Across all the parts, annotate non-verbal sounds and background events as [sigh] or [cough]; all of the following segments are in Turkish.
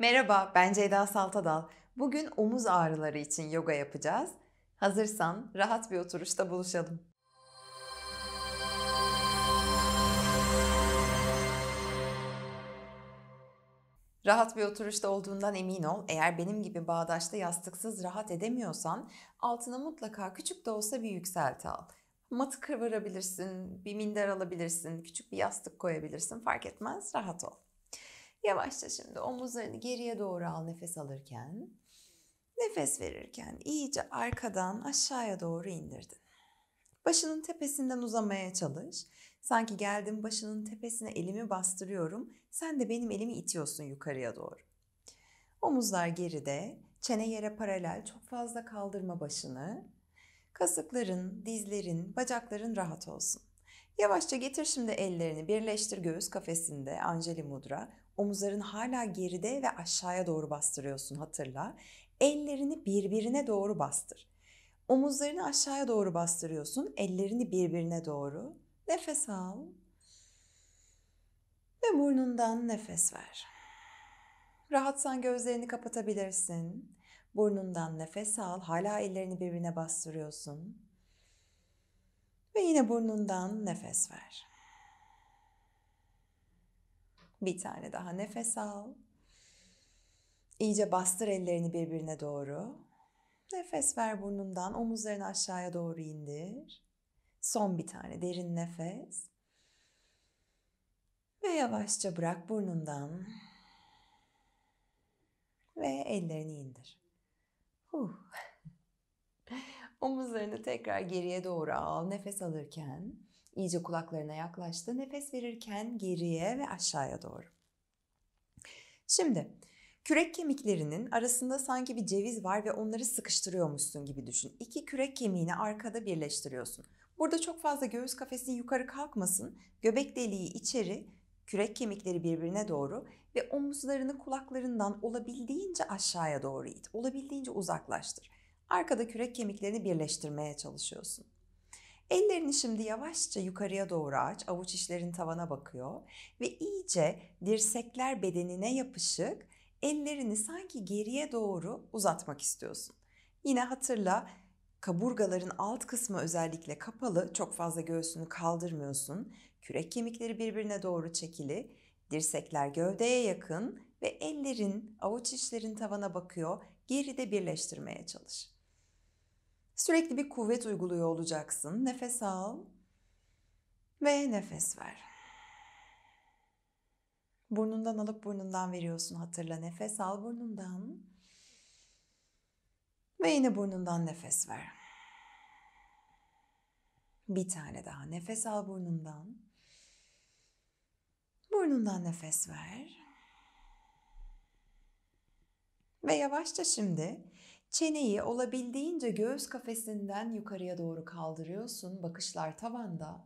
Merhaba, ben Ceyda Saltadal. Bugün omuz ağrıları için yoga yapacağız. Hazırsan rahat bir oturuşta buluşalım. Rahat bir oturuşta olduğundan emin ol. Eğer benim gibi bağdaşta yastıksız rahat edemiyorsan altına mutlaka küçük de olsa bir yükselti al. Matı kıvırabilirsin, bir minder alabilirsin, küçük bir yastık koyabilirsin fark etmez rahat ol. Yavaşça şimdi omuzlarını geriye doğru al nefes alırken. Nefes verirken iyice arkadan aşağıya doğru indirdin. Başının tepesinden uzamaya çalış. Sanki geldim başının tepesine elimi bastırıyorum. Sen de benim elimi itiyorsun yukarıya doğru. Omuzlar geride, çene yere paralel. Çok fazla kaldırma başını. Kasıkların, dizlerin, bacakların rahat olsun. Yavaşça getir şimdi ellerini birleştir göğüs kafesinde Anjali Mudra. Omuzların hala geride ve aşağıya doğru bastırıyorsun hatırla. Ellerini birbirine doğru bastır. Omuzlarını aşağıya doğru bastırıyorsun. Ellerini birbirine doğru. Nefes al. Ve burnundan nefes ver. Rahatsan gözlerini kapatabilirsin. Burnundan nefes al. Hala ellerini birbirine bastırıyorsun. Ve yine burnundan nefes ver. Bir tane daha nefes al. İyice bastır ellerini birbirine doğru. Nefes ver burnundan, omuzlarını aşağıya doğru indir. Son bir tane derin nefes. Ve yavaşça bırak burnundan. Ve ellerini indir. Huh. Omuzlarını tekrar geriye doğru al. Nefes alırken iyice kulaklarına yaklaştı. Nefes verirken geriye ve aşağıya doğru. Şimdi kürek kemiklerinin arasında sanki bir ceviz var ve onları sıkıştırıyormuşsun gibi düşün. İki kürek kemiğini arkada birleştiriyorsun. Burada çok fazla göğüs kafesinin yukarı kalkmasın. Göbek deliği içeri, kürek kemikleri birbirine doğru ve omuzlarını kulaklarından olabildiğince aşağıya doğru it. Olabildiğince uzaklaştır. Arkada kürek kemiklerini birleştirmeye çalışıyorsun. Ellerini şimdi yavaşça yukarıya doğru aç, avuç işlerin tavana bakıyor ve iyice dirsekler bedenine yapışık, ellerini sanki geriye doğru uzatmak istiyorsun. Yine hatırla kaburgaların alt kısmı özellikle kapalı, çok fazla göğsünü kaldırmıyorsun. Kürek kemikleri birbirine doğru çekili, dirsekler gövdeye yakın ve ellerin, avuç işlerin tavana bakıyor, geride birleştirmeye çalış. Sürekli bir kuvvet uyguluyor olacaksın. Nefes al ve nefes ver. Burnundan alıp burnundan veriyorsun hatırla. Nefes al burnundan. Ve yine burnundan nefes ver. Bir tane daha. Nefes al burnundan. Burnundan nefes ver. Ve yavaşça şimdi Çeneyi olabildiğince göğüs kafesinden yukarıya doğru kaldırıyorsun. Bakışlar tavanda.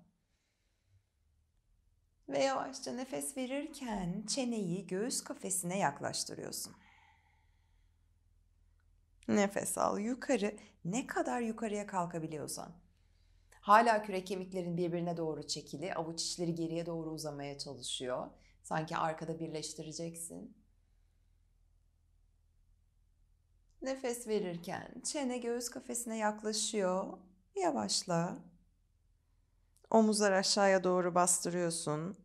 Ve yavaşça nefes verirken çeneyi göğüs kafesine yaklaştırıyorsun. Nefes al yukarı ne kadar yukarıya kalkabiliyorsan. Hala kürek kemiklerin birbirine doğru çekili, avuç içleri geriye doğru uzamaya çalışıyor. Sanki arkada birleştireceksin. Nefes verirken çene göğüs kafesine yaklaşıyor. Yavaşla. Omuzlar aşağıya doğru bastırıyorsun.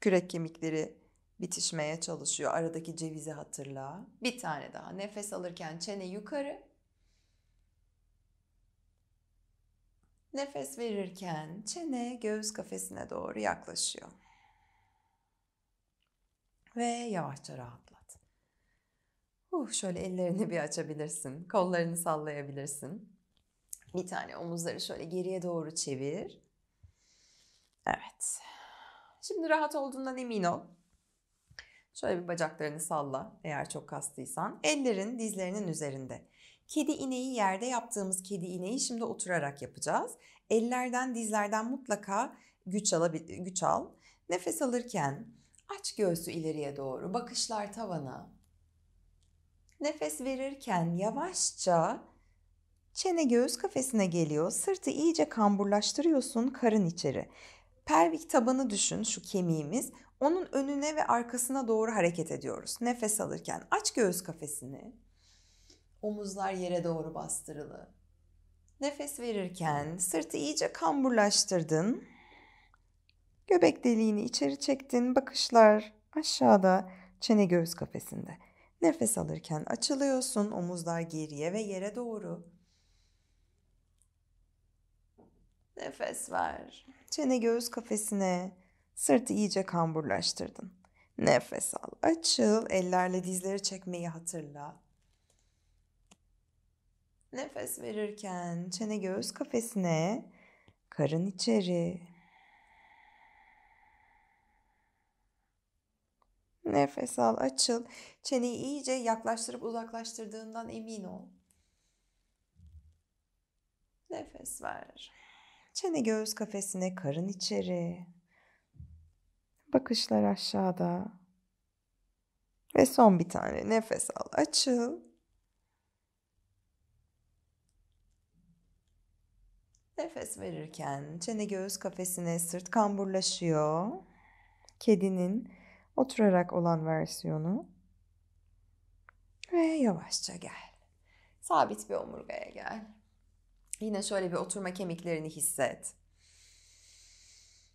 Kürek kemikleri bitişmeye çalışıyor. Aradaki cevizi hatırla. Bir tane daha. Nefes alırken çene yukarı. Nefes verirken çene göğüs kafesine doğru yaklaşıyor. Ve yavaşça rahat. Uh, şöyle ellerini bir açabilirsin. Kollarını sallayabilirsin. Bir tane omuzları şöyle geriye doğru çevir. Evet. Şimdi rahat olduğundan emin ol. Şöyle bir bacaklarını salla eğer çok kastıysan. Ellerin dizlerinin üzerinde. Kedi ineği yerde yaptığımız kedi ineği şimdi oturarak yapacağız. Ellerden dizlerden mutlaka güç, güç al. Nefes alırken aç göğsü ileriye doğru, bakışlar tavana. Nefes verirken yavaşça çene göğüs kafesine geliyor. Sırtı iyice kamburlaştırıyorsun karın içeri. Pelvik tabanı düşün şu kemiğimiz. Onun önüne ve arkasına doğru hareket ediyoruz. Nefes alırken aç göğüs kafesini. Omuzlar yere doğru bastırılı. Nefes verirken sırtı iyice kamburlaştırdın. Göbek deliğini içeri çektin. Bakışlar aşağıda çene göğüs kafesinde. Nefes alırken açılıyorsun, omuzlar geriye ve yere doğru. Nefes ver. Çene göğüs kafesine, sırtı iyice kamburlaştırdın. Nefes al, açıl, ellerle dizleri çekmeyi hatırla. Nefes verirken çene göğüs kafesine, karın içeri, Nefes al, açıl. Çeneyi iyice yaklaştırıp uzaklaştırdığından emin ol. Nefes ver. Çene göğüs kafesine, karın içeri. Bakışlar aşağıda. Ve son bir tane nefes al, açıl. Nefes verirken çene göğüs kafesine sırt kamburlaşıyor. Kedinin Oturarak olan versiyonu. Ve yavaşça gel. Sabit bir omurgaya gel. Yine şöyle bir oturma kemiklerini hisset.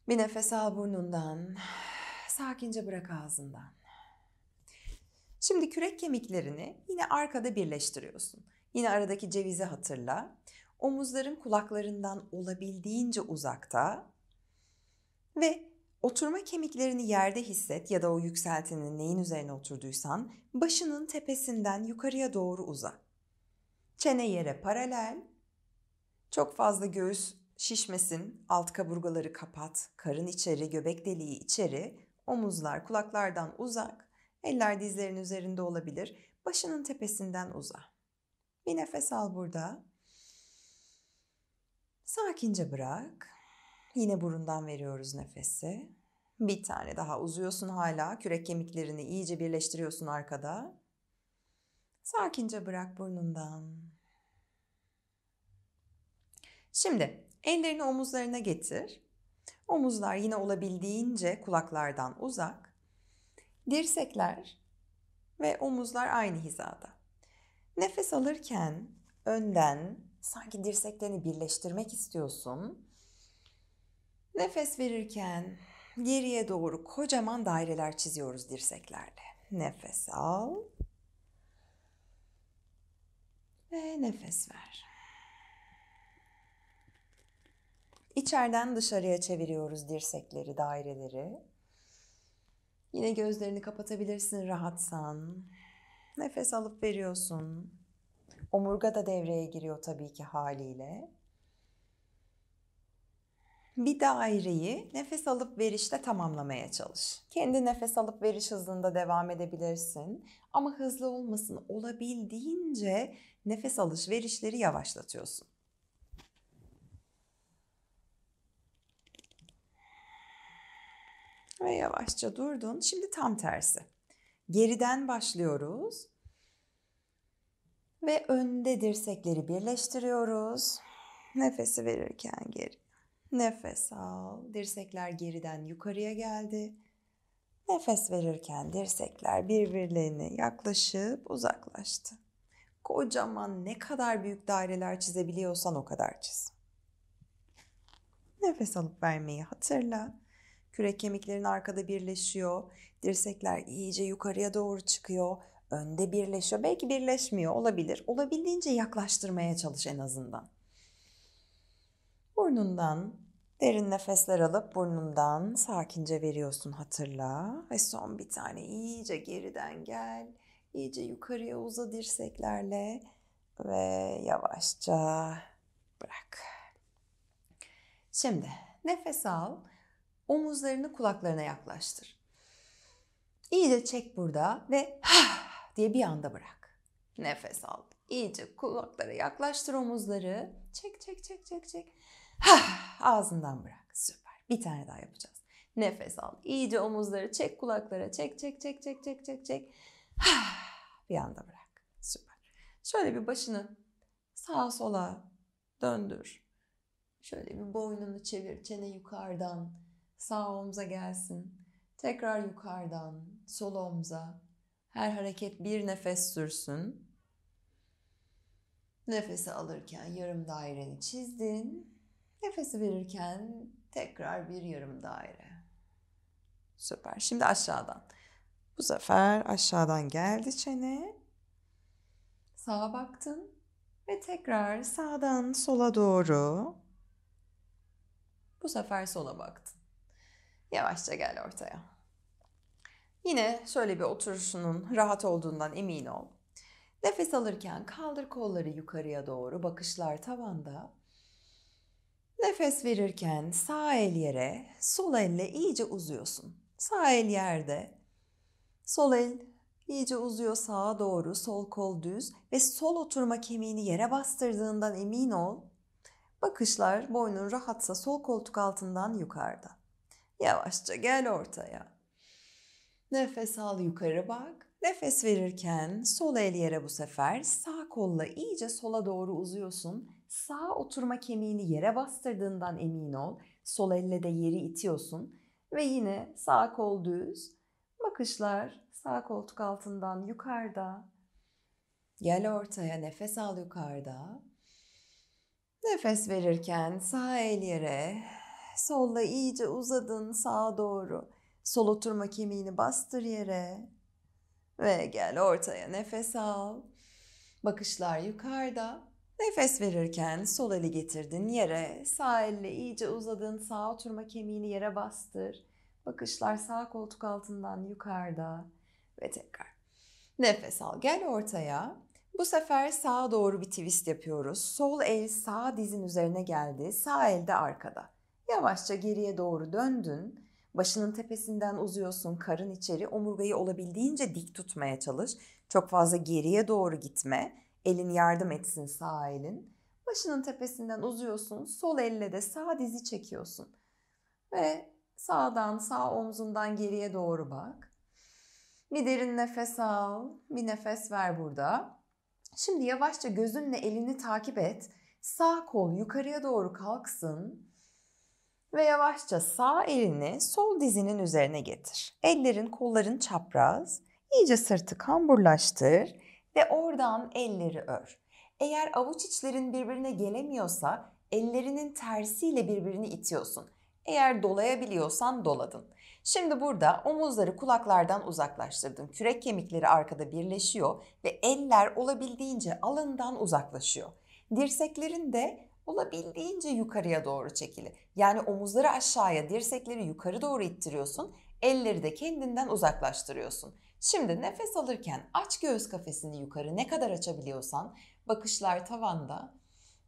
Bir nefes al burnundan. Sakince bırak ağzından. Şimdi kürek kemiklerini yine arkada birleştiriyorsun. Yine aradaki cevizi hatırla. Omuzların kulaklarından olabildiğince uzakta ve Oturma kemiklerini yerde hisset ya da o yükseltinin neyin üzerine oturduysan başının tepesinden yukarıya doğru uza. Çene yere paralel. Çok fazla göğüs şişmesin, alt kaburgaları kapat, karın içeri, göbek deliği içeri, omuzlar kulaklardan uzak, eller dizlerin üzerinde olabilir, başının tepesinden uza. Bir nefes al burada. Sakince bırak. Yine burundan veriyoruz nefesi. Bir tane daha uzuyorsun hala. Kürek kemiklerini iyice birleştiriyorsun arkada. Sakince bırak burnundan. Şimdi ellerini omuzlarına getir. Omuzlar yine olabildiğince kulaklardan uzak. Dirsekler ve omuzlar aynı hizada. Nefes alırken önden sanki dirseklerini birleştirmek istiyorsun Nefes verirken geriye doğru kocaman daireler çiziyoruz dirseklerle. Nefes al. Ve nefes ver. İçeriden dışarıya çeviriyoruz dirsekleri, daireleri. Yine gözlerini kapatabilirsin rahatsan. Nefes alıp veriyorsun. Omurga da devreye giriyor tabii ki haliyle. Bir daireyi nefes alıp verişle tamamlamaya çalış. Kendi nefes alıp veriş hızında devam edebilirsin ama hızlı olmasın. Olabildiğince nefes alış verişleri yavaşlatıyorsun. Ve yavaşça durdun. Şimdi tam tersi. Geriden başlıyoruz. Ve önde dirsekleri birleştiriyoruz. Nefesi verirken geri. Nefes al. Dirsekler geriden yukarıya geldi. Nefes verirken dirsekler birbirlerine yaklaşıp uzaklaştı. Kocaman ne kadar büyük daireler çizebiliyorsan o kadar çiz. Nefes alıp vermeyi hatırla. Kürek kemiklerin arkada birleşiyor. Dirsekler iyice yukarıya doğru çıkıyor. Önde birleşiyor. Belki birleşmiyor olabilir. Olabildiğince yaklaştırmaya çalış en azından. Burnundan Derin nefesler alıp burnundan sakince veriyorsun hatırla. Ve son bir tane iyice geriden gel. İyice yukarıya uza dirseklerle ve yavaşça bırak. Şimdi nefes al. Omuzlarını kulaklarına yaklaştır. İyice çek burada ve diye bir anda bırak. Nefes al. İyice kulaklara yaklaştır omuzları Çek çek çek çek çek. Hah, ağzından bırak. Süper. Bir tane daha yapacağız. Nefes al. İyice omuzları çek kulaklara. Çek çek çek çek çek çek çek. Hah, bir anda bırak. Süper. Şöyle bir başını sağa sola döndür. Şöyle bir boynunu çevir. Çene yukarıdan sağ omza gelsin. Tekrar yukarıdan sol omza. Her hareket bir nefes sürsün. Nefesi alırken yarım daireni çizdin. Nefesi verirken tekrar bir yarım daire. Süper. Şimdi aşağıdan. Bu sefer aşağıdan geldi çene. Sağa baktın ve tekrar sağdan sola doğru. Bu sefer sola baktın. Yavaşça gel ortaya. Yine şöyle bir oturuşunun rahat olduğundan emin ol. Nefes alırken kaldır kolları yukarıya doğru, bakışlar tavanda. Nefes verirken sağ el yere, sol elle iyice uzuyorsun. Sağ el yerde, sol el iyice uzuyor sağa doğru, sol kol düz ve sol oturma kemiğini yere bastırdığından emin ol. Bakışlar boynun rahatsa sol koltuk altından yukarıda. Yavaşça gel ortaya. Nefes al yukarı bak. Nefes verirken sol el yere bu sefer sağ kolla iyice sola doğru uzuyorsun. Sağ oturma kemiğini yere bastırdığından emin ol. Sol elle de yeri itiyorsun. Ve yine sağ kol düz. Bakışlar sağ koltuk altından yukarıda. Gel ortaya nefes al yukarıda. Nefes verirken sağ el yere, solla iyice uzadın sağa doğru. Sol oturma kemiğini bastır yere. Ve gel ortaya nefes al. Bakışlar yukarıda. Nefes verirken sol eli getirdin yere. Sağ elle iyice uzadın. Sağ oturma kemiğini yere bastır. Bakışlar sağ koltuk altından yukarıda. Ve tekrar. Nefes al. Gel ortaya. Bu sefer sağa doğru bir twist yapıyoruz. Sol el sağ dizin üzerine geldi. Sağ el de arkada. Yavaşça geriye doğru döndün. Başının tepesinden uzuyorsun, karın içeri, omurgayı olabildiğince dik tutmaya çalış. Çok fazla geriye doğru gitme. Elin yardım etsin sağ elin. Başının tepesinden uzuyorsun, sol elle de sağ dizi çekiyorsun. Ve sağdan, sağ omzundan geriye doğru bak. Bir derin nefes al, bir nefes ver burada. Şimdi yavaşça gözünle elini takip et. Sağ kol yukarıya doğru kalksın ve yavaşça sağ elini sol dizinin üzerine getir. Ellerin kolların çapraz, iyice sırtı kamburlaştır ve oradan elleri ör. Eğer avuç içlerin birbirine gelemiyorsa ellerinin tersiyle birbirini itiyorsun. Eğer dolayabiliyorsan doladın. Şimdi burada omuzları kulaklardan uzaklaştırdım. Kürek kemikleri arkada birleşiyor ve eller olabildiğince alından uzaklaşıyor. Dirseklerin de olabildiğince yukarıya doğru çekili. Yani omuzları aşağıya, dirsekleri yukarı doğru ittiriyorsun. Elleri de kendinden uzaklaştırıyorsun. Şimdi nefes alırken aç göğüs kafesini yukarı ne kadar açabiliyorsan, bakışlar tavanda.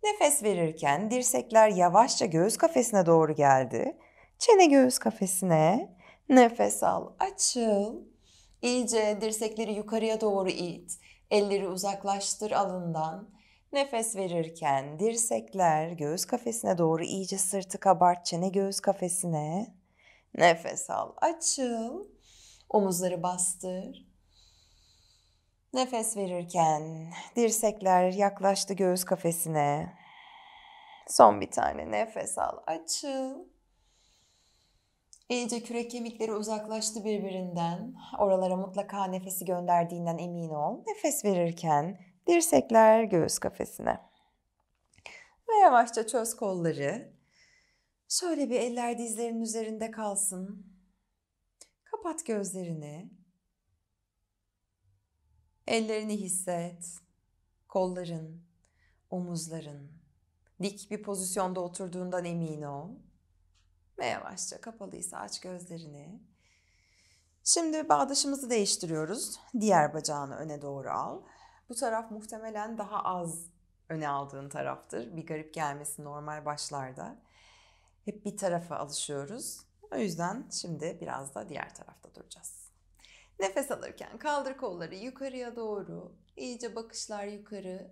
Nefes verirken dirsekler yavaşça göğüs kafesine doğru geldi. Çene göğüs kafesine. Nefes al, açıl. İyice dirsekleri yukarıya doğru it. Elleri uzaklaştır alından. Nefes verirken dirsekler göğüs kafesine doğru iyice sırtı kabart çene göğüs kafesine. Nefes al açıl. Omuzları bastır. Nefes verirken dirsekler yaklaştı göğüs kafesine. Son bir tane nefes al açıl. İyice kürek kemikleri uzaklaştı birbirinden. Oralara mutlaka nefesi gönderdiğinden emin ol. Nefes verirken Dirsekler göğüs kafesine. Ve yavaşça çöz kolları. Şöyle bir eller dizlerin üzerinde kalsın. Kapat gözlerini. Ellerini hisset. Kolların, omuzların. Dik bir pozisyonda oturduğundan emin ol. Ve yavaşça kapalıysa aç gözlerini. Şimdi bağdaşımızı değiştiriyoruz. Diğer bacağını öne doğru al. Bu taraf muhtemelen daha az öne aldığın taraftır. Bir garip gelmesi normal başlarda. Hep bir tarafa alışıyoruz. O yüzden şimdi biraz da diğer tarafta duracağız. Nefes alırken kaldır kolları yukarıya doğru. İyice bakışlar yukarı.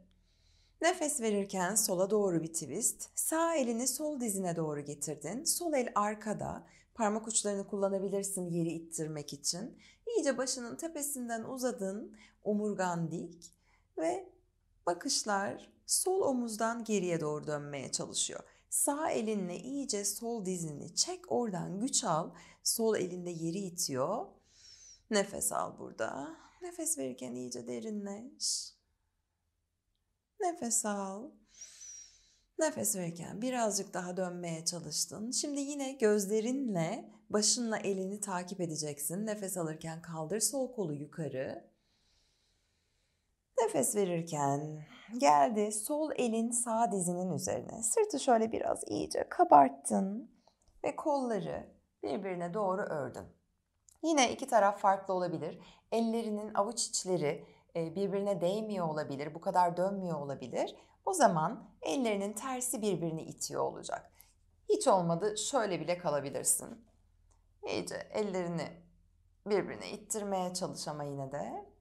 Nefes verirken sola doğru bir twist. Sağ elini sol dizine doğru getirdin. Sol el arkada. Parmak uçlarını kullanabilirsin yeri ittirmek için. İyice başının tepesinden uzadın. Omurgan dik ve bakışlar sol omuzdan geriye doğru dönmeye çalışıyor. Sağ elinle iyice sol dizini çek oradan güç al. Sol elinde yeri itiyor. Nefes al burada. Nefes verirken iyice derinleş. Nefes al. Nefes verirken birazcık daha dönmeye çalıştın. Şimdi yine gözlerinle başınla elini takip edeceksin. Nefes alırken kaldır sol kolu yukarı. Nefes verirken geldi sol elin sağ dizinin üzerine. Sırtı şöyle biraz iyice kabarttın ve kolları birbirine doğru ördün. Yine iki taraf farklı olabilir. Ellerinin avuç içleri e, birbirine değmiyor olabilir, bu kadar dönmüyor olabilir. O zaman ellerinin tersi birbirini itiyor olacak. Hiç olmadı şöyle bile kalabilirsin. İyice ellerini birbirine ittirmeye çalış ama yine de.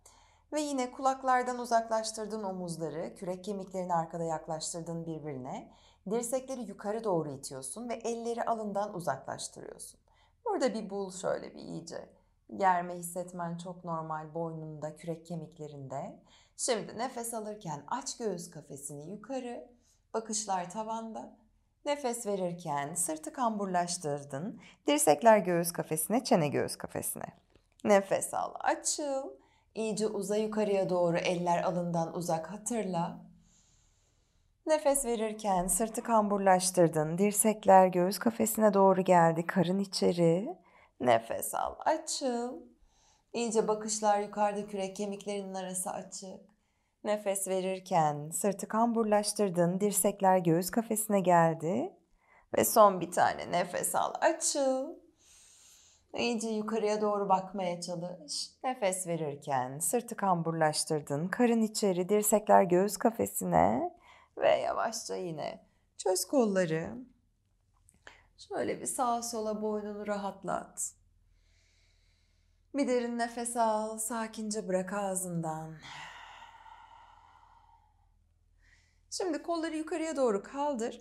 Ve yine kulaklardan uzaklaştırdın omuzları, kürek kemiklerini arkada yaklaştırdın birbirine. Dirsekleri yukarı doğru itiyorsun ve elleri alından uzaklaştırıyorsun. Burada bir bul şöyle bir iyice. Germe hissetmen çok normal boynunda, kürek kemiklerinde. Şimdi nefes alırken aç göğüs kafesini yukarı, bakışlar tavanda. Nefes verirken sırtı kamburlaştırdın. Dirsekler göğüs kafesine, çene göğüs kafesine. Nefes al, açıl. İyice uza yukarıya doğru eller alından uzak hatırla. Nefes verirken sırtı kamburlaştırdın. Dirsekler göğüs kafesine doğru geldi. Karın içeri. Nefes al. Açıl. İyice bakışlar yukarıda kürek kemiklerinin arası açık. Nefes verirken sırtı kamburlaştırdın. Dirsekler göğüs kafesine geldi. Ve son bir tane nefes al. Açıl. İyice yukarıya doğru bakmaya çalış. Nefes verirken sırtı kamburlaştırdın. Karın içeri, dirsekler göğüs kafesine ve yavaşça yine çöz kolları. Şöyle bir sağa sola boynunu rahatlat. Bir derin nefes al, sakince bırak ağzından. Şimdi kolları yukarıya doğru kaldır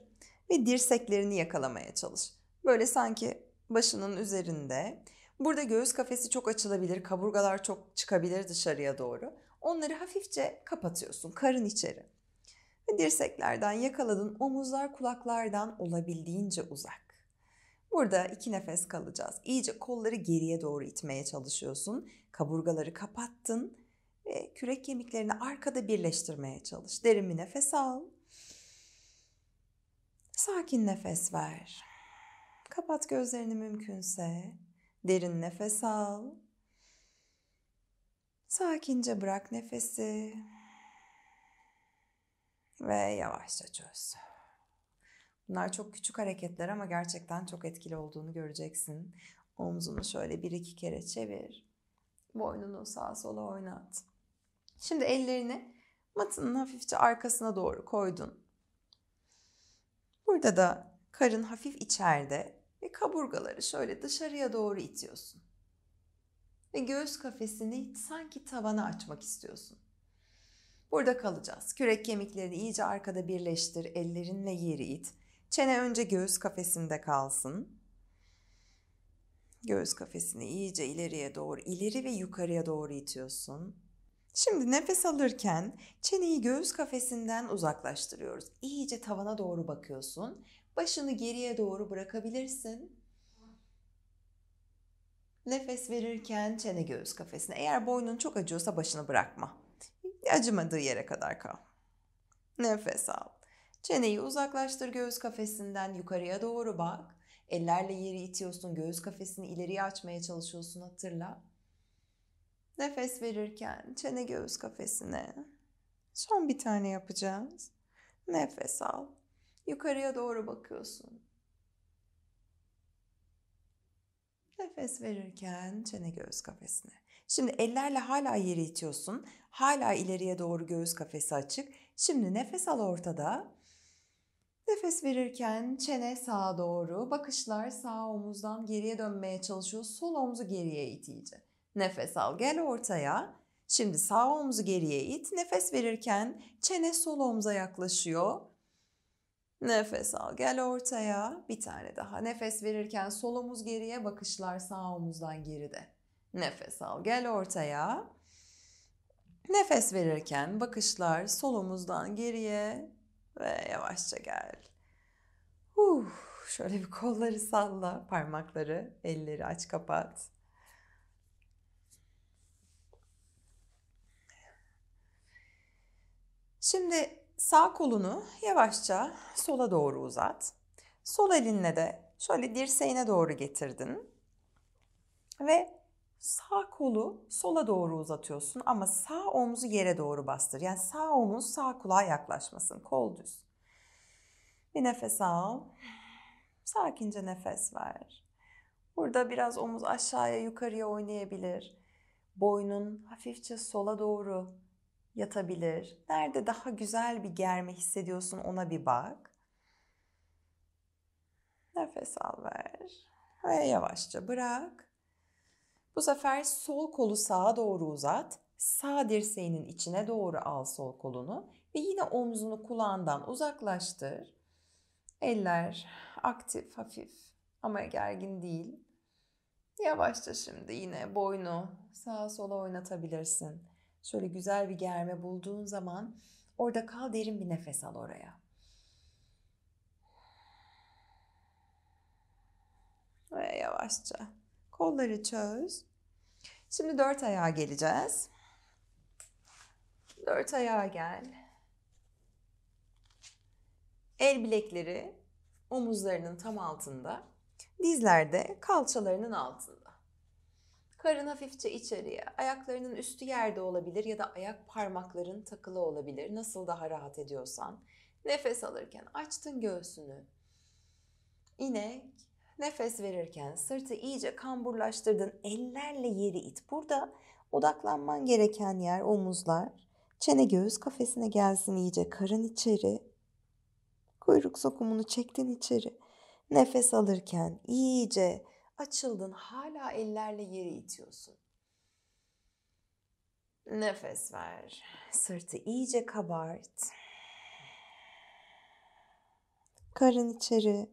ve dirseklerini yakalamaya çalış. Böyle sanki başının üzerinde. Burada göğüs kafesi çok açılabilir, kaburgalar çok çıkabilir dışarıya doğru. Onları hafifçe kapatıyorsun, karın içeri. Ve dirseklerden yakaladın, omuzlar kulaklardan olabildiğince uzak. Burada iki nefes kalacağız. İyice kolları geriye doğru itmeye çalışıyorsun. Kaburgaları kapattın ve kürek kemiklerini arkada birleştirmeye çalış. Derin bir nefes al. Sakin nefes ver. Kapat gözlerini mümkünse. Derin nefes al. Sakince bırak nefesi. Ve yavaşça çöz. Bunlar çok küçük hareketler ama gerçekten çok etkili olduğunu göreceksin. Omzunu şöyle bir iki kere çevir. Boynunu sağa sola oynat. Şimdi ellerini matının hafifçe arkasına doğru koydun. Burada da karın hafif içeride, kaburgaları şöyle dışarıya doğru itiyorsun. Ve göğüs kafesini sanki tavana açmak istiyorsun. Burada kalacağız. Kürek kemiklerini iyice arkada birleştir, ellerinle yeri it. Çene önce göğüs kafesinde kalsın. Göğüs kafesini iyice ileriye doğru, ileri ve yukarıya doğru itiyorsun. Şimdi nefes alırken çeneyi göğüs kafesinden uzaklaştırıyoruz. İyice tavana doğru bakıyorsun Başını geriye doğru bırakabilirsin. Nefes verirken çene göğüs kafesine. Eğer boynun çok acıyorsa başını bırakma. Acımadığı yere kadar kal. Nefes al. Çeneyi uzaklaştır göğüs kafesinden yukarıya doğru bak. Ellerle yeri itiyorsun, göğüs kafesini ileriye açmaya çalışıyorsun hatırla. Nefes verirken çene göğüs kafesine. Son bir tane yapacağız. Nefes al. Yukarıya doğru bakıyorsun. Nefes verirken çene göğüs kafesine. Şimdi ellerle hala yeri itiyorsun. Hala ileriye doğru göğüs kafesi açık. Şimdi nefes al ortada. Nefes verirken çene sağa doğru, bakışlar sağ omuzdan geriye dönmeye çalışıyor. Sol omuzu geriye it iyice. Nefes al gel ortaya. Şimdi sağ omuzu geriye it. Nefes verirken çene sol omuza yaklaşıyor. Nefes al gel ortaya. Bir tane daha. Nefes verirken sol omuz geriye, bakışlar sağ omuzdan geride. Nefes al gel ortaya. Nefes verirken bakışlar sol omuzdan geriye ve yavaşça gel. Uh, şöyle bir kolları salla, parmakları, elleri aç kapat. Şimdi Sağ kolunu yavaşça sola doğru uzat. Sol elinle de şöyle dirseğine doğru getirdin. Ve sağ kolu sola doğru uzatıyorsun ama sağ omuzu yere doğru bastır. Yani sağ omuz sağ kulağa yaklaşmasın. Kol düz. Bir nefes al. Sakince nefes ver. Burada biraz omuz aşağıya yukarıya oynayabilir. Boynun hafifçe sola doğru yatabilir. Nerede daha güzel bir germe hissediyorsun ona bir bak. Nefes al ver ve yavaşça bırak. Bu sefer sol kolu sağa doğru uzat. Sağ dirseğinin içine doğru al sol kolunu ve yine omzunu kulağından uzaklaştır. Eller aktif, hafif ama gergin değil. Yavaşça şimdi yine boynu sağa sola oynatabilirsin. Şöyle güzel bir germe bulduğun zaman orada kal derin bir nefes al oraya. Ve yavaşça kolları çöz. Şimdi dört ayağa geleceğiz. Dört ayağa gel. El bilekleri omuzlarının tam altında, dizler de kalçalarının altında. Karın hafifçe içeriye, ayaklarının üstü yerde olabilir ya da ayak parmakların takılı olabilir. Nasıl daha rahat ediyorsan. Nefes alırken açtın göğsünü. İnek, nefes verirken sırtı iyice kamburlaştırdın. Ellerle yeri it. Burada odaklanman gereken yer omuzlar. Çene göğüs kafesine gelsin iyice. Karın içeri. Kuyruk sokumunu çektin içeri. Nefes alırken iyice Açıldın hala ellerle yeri itiyorsun. Nefes ver. Sırtı iyice kabart. Karın içeri.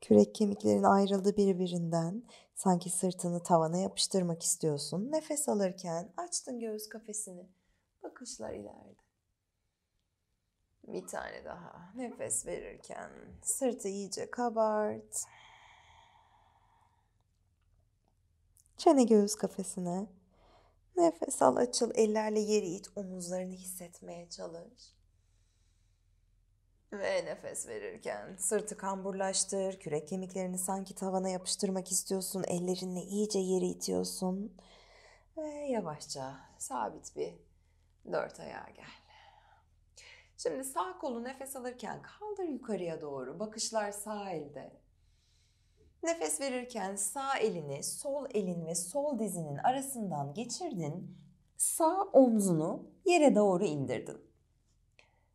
Kürek kemiklerin ayrıldı birbirinden. Sanki sırtını tavana yapıştırmak istiyorsun. Nefes alırken açtın göğüs kafesini. Bakışlar ileride. Bir tane daha. Nefes verirken sırtı iyice kabart. Çene göğüs kafesine. Nefes al açıl. Ellerle yeri iç. Omuzlarını hissetmeye çalış. Ve nefes verirken sırtı kamburlaştır. Kürek kemiklerini sanki tavana yapıştırmak istiyorsun. Ellerinle iyice yeri itiyorsun. Ve yavaşça sabit bir dört ayağa gel. Şimdi sağ kolu nefes alırken kaldır yukarıya doğru. Bakışlar sağ elde. Nefes verirken sağ elini sol elin ve sol dizinin arasından geçirdin. Sağ omzunu yere doğru indirdin.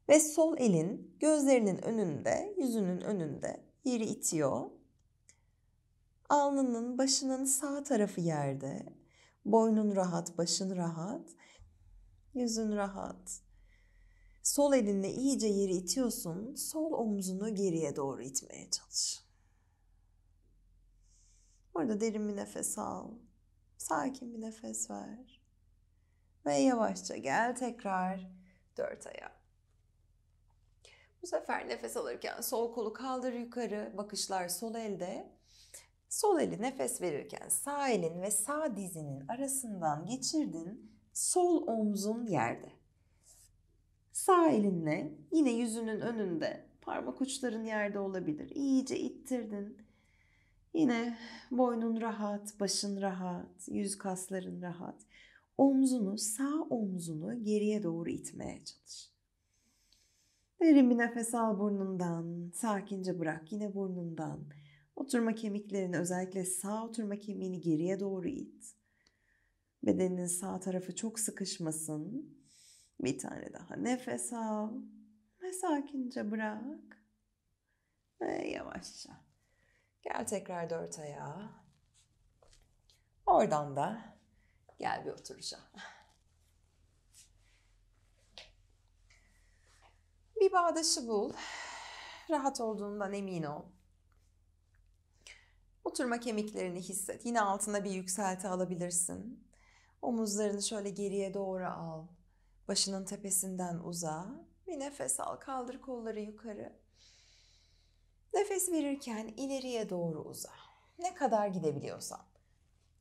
Ve sol elin gözlerinin önünde, yüzünün önünde yeri itiyor. Alnının, başının sağ tarafı yerde. Boynun rahat, başın rahat. Yüzün rahat. Sol elinle iyice yeri itiyorsun. Sol omzunu geriye doğru itmeye çalış. Burada derin bir nefes al. Sakin bir nefes ver. Ve yavaşça gel tekrar dört ayağa. Bu sefer nefes alırken sol kolu kaldır yukarı, bakışlar sol elde. Sol eli nefes verirken sağ elin ve sağ dizinin arasından geçirdin. Sol omzun yerde. Sağ elinle yine yüzünün önünde parmak uçların yerde olabilir. İyice ittirdin. Yine boynun rahat, başın rahat, yüz kasların rahat. Omzunu, sağ omzunu geriye doğru itmeye çalış. Derin bir nefes al burnundan, sakince bırak yine burnundan. Oturma kemiklerini özellikle sağ oturma kemiğini geriye doğru it. Bedenin sağ tarafı çok sıkışmasın. Bir tane daha nefes al ve sakince bırak. Ve yavaşça. Gel tekrar dört ayağa. Oradan da gel bir oturacağım. Bir bağdaşı bul. Rahat olduğundan emin ol. Oturma kemiklerini hisset. Yine altına bir yükselti alabilirsin. Omuzlarını şöyle geriye doğru al. Başının tepesinden uza. Bir nefes al. Kaldır kolları yukarı. Nefes verirken ileriye doğru uza. Ne kadar gidebiliyorsan.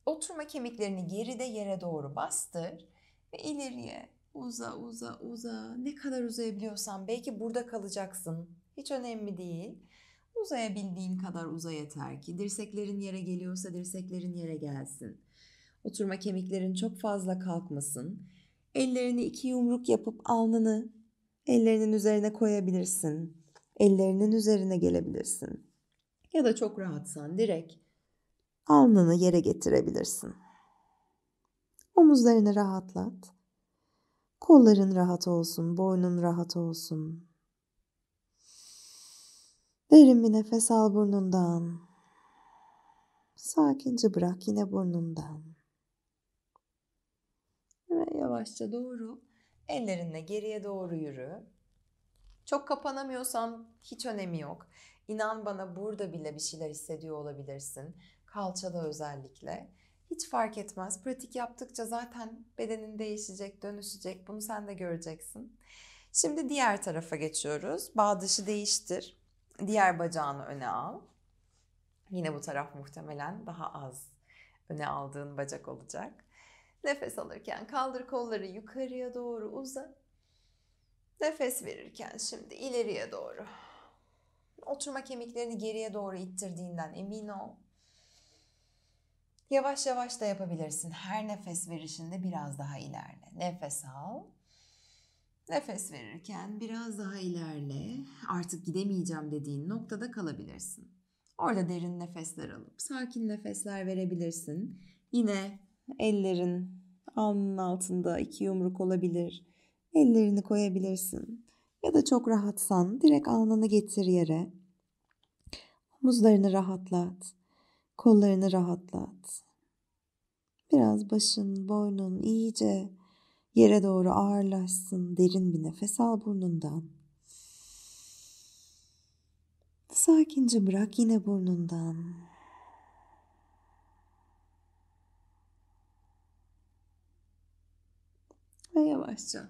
Oturma kemiklerini geride yere doğru bastır ve ileriye uza uza uza ne kadar uzayabiliyorsan belki burada kalacaksın. Hiç önemli değil. Uzayabildiğin kadar uza yeter ki dirseklerin yere geliyorsa dirseklerin yere gelsin. Oturma kemiklerin çok fazla kalkmasın. Ellerini iki yumruk yapıp alnını ellerinin üzerine koyabilirsin. Ellerinin üzerine gelebilirsin. Ya da çok rahatsan direkt alnını yere getirebilirsin. Omuzlarını rahatlat. Kolların rahat olsun, boynun rahat olsun. Derin bir nefes al burnundan. Sakince bırak yine burnundan. Ve yavaşça doğru ellerinle geriye doğru yürü. Çok kapanamıyorsan hiç önemi yok. İnan bana burada bile bir şeyler hissediyor olabilirsin. Kalçada özellikle. Hiç fark etmez. Pratik yaptıkça zaten bedenin değişecek, dönüşecek. Bunu sen de göreceksin. Şimdi diğer tarafa geçiyoruz. Bağ dışı değiştir. Diğer bacağını öne al. Yine bu taraf muhtemelen daha az öne aldığın bacak olacak. Nefes alırken kaldır kolları yukarıya doğru uzat. Nefes verirken şimdi ileriye doğru. Oturma kemiklerini geriye doğru ittirdiğinden emin ol. Yavaş yavaş da yapabilirsin. Her nefes verişinde biraz daha ilerle. Nefes al. Nefes verirken biraz daha ilerle. Artık gidemeyeceğim dediğin noktada kalabilirsin. Orada derin nefesler alıp sakin nefesler verebilirsin. Yine ellerin alnın altında iki yumruk olabilir ellerini koyabilirsin. Ya da çok rahatsan direkt alnını getir yere. Omuzlarını rahatlat. Kollarını rahatlat. Biraz başın, boynun iyice yere doğru ağırlaşsın. Derin bir nefes al burnundan. Sakince bırak yine burnundan. Ve yavaşça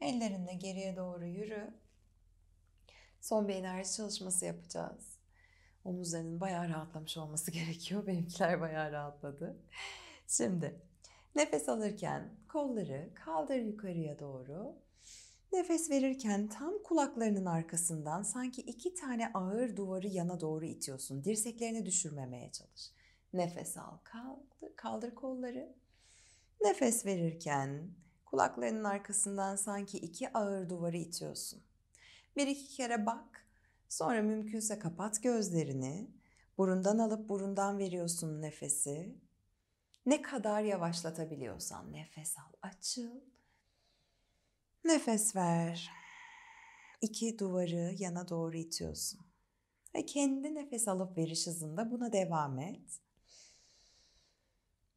Ellerinle geriye doğru yürü. Son bir enerji çalışması yapacağız. Omuzlarının bayağı rahatlamış olması [laughs] gerekiyor. Benimkiler bayağı rahatladı. Şimdi nefes alırken kolları kaldır yukarıya doğru. Nefes verirken tam kulaklarının arkasından sanki iki tane ağır duvarı yana doğru itiyorsun. Dirseklerini düşürmemeye çalış. Nefes al, kaldır, kaldır kolları. Nefes verirken Kulaklarının arkasından sanki iki ağır duvarı itiyorsun. Bir iki kere bak, sonra mümkünse kapat gözlerini, burundan alıp burundan veriyorsun nefesi. Ne kadar yavaşlatabiliyorsan nefes al, açıl. Nefes ver. İki duvarı yana doğru itiyorsun. Ve kendi nefes alıp veriş hızında buna devam et.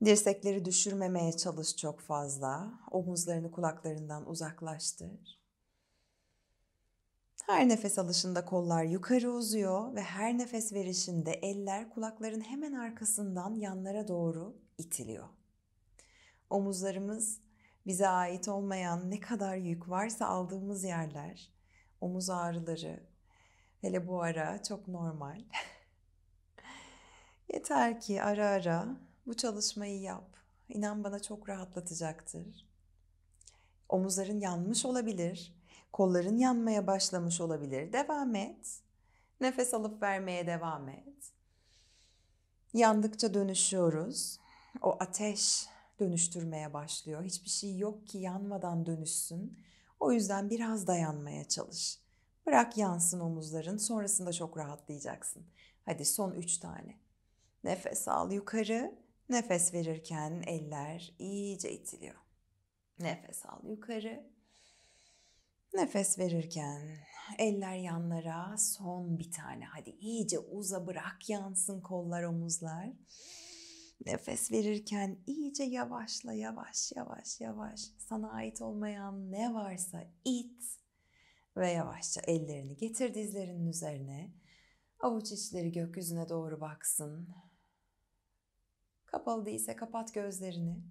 Dirsekleri düşürmemeye çalış çok fazla. Omuzlarını kulaklarından uzaklaştır. Her nefes alışında kollar yukarı uzuyor ve her nefes verişinde eller kulakların hemen arkasından yanlara doğru itiliyor. Omuzlarımız bize ait olmayan ne kadar yük varsa aldığımız yerler, omuz ağrıları hele bu ara çok normal. [laughs] Yeter ki ara ara bu çalışmayı yap. İnan bana çok rahatlatacaktır. Omuzların yanmış olabilir. Kolların yanmaya başlamış olabilir. Devam et. Nefes alıp vermeye devam et. Yandıkça dönüşüyoruz. O ateş dönüştürmeye başlıyor. Hiçbir şey yok ki yanmadan dönüşsün. O yüzden biraz dayanmaya çalış. Bırak yansın omuzların. Sonrasında çok rahatlayacaksın. Hadi son üç tane. Nefes al yukarı. Nefes verirken eller iyice itiliyor. Nefes al yukarı. Nefes verirken eller yanlara son bir tane. Hadi iyice uza bırak yansın kollar omuzlar. Nefes verirken iyice yavaşla yavaş yavaş yavaş sana ait olmayan ne varsa it ve yavaşça ellerini getir dizlerinin üzerine. Avuç içleri gökyüzüne doğru baksın. Kapalı değilse kapat gözlerini.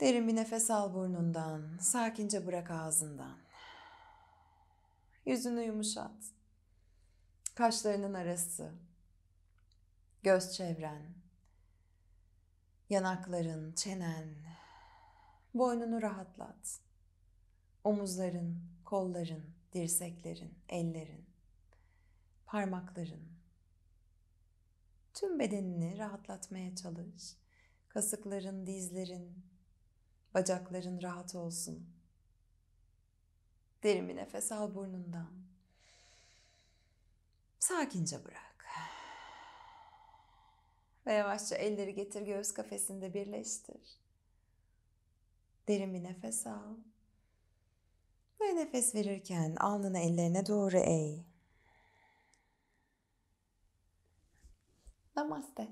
Derin bir nefes al burnundan, sakince bırak ağzından. Yüzünü yumuşat. Kaşlarının arası, göz çevren, yanakların, çenen, boynunu rahatlat. Omuzların, kolların, dirseklerin, ellerin, parmakların, Tüm bedenini rahatlatmaya çalış. Kasıkların, dizlerin, bacakların rahat olsun. Derin bir nefes al burnundan. Sakince bırak. Ve yavaşça elleri getir göğüs kafesinde birleştir. Derin bir nefes al. Ve nefes verirken alnını ellerine doğru eğ. Namaste!